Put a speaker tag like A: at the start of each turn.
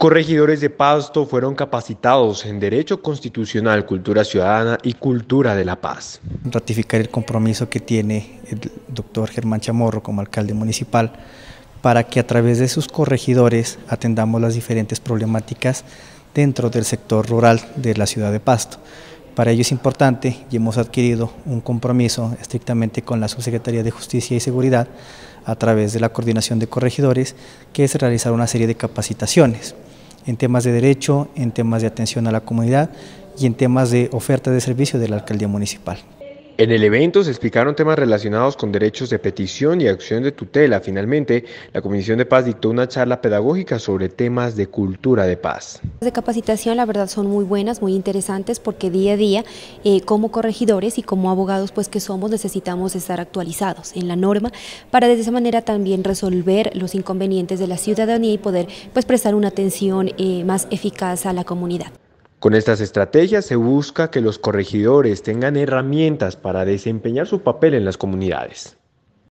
A: Corregidores de Pasto fueron capacitados en Derecho Constitucional, Cultura Ciudadana
B: y Cultura de la Paz. Ratificar el compromiso que tiene el doctor Germán Chamorro como alcalde municipal para que a través de sus corregidores atendamos las diferentes problemáticas dentro del sector rural de la ciudad de Pasto. Para ello es importante y hemos adquirido un compromiso estrictamente con la Subsecretaría de Justicia y Seguridad a través de la coordinación de corregidores, que es realizar una serie de capacitaciones en temas de derecho, en temas de atención a la comunidad y en temas de oferta de servicio de la alcaldía municipal.
A: En el evento se explicaron temas relacionados con derechos de petición y acción de tutela. Finalmente, la Comisión de Paz dictó una charla pedagógica sobre temas de cultura de paz.
C: Las de capacitación, la verdad, son muy buenas, muy interesantes, porque día a día, eh, como corregidores y como abogados, pues que somos, necesitamos estar actualizados en la norma para de esa manera también resolver los inconvenientes de la ciudadanía y poder pues prestar una atención eh, más eficaz a la comunidad.
A: Con estas estrategias se busca que los corregidores tengan herramientas para desempeñar su papel en las comunidades.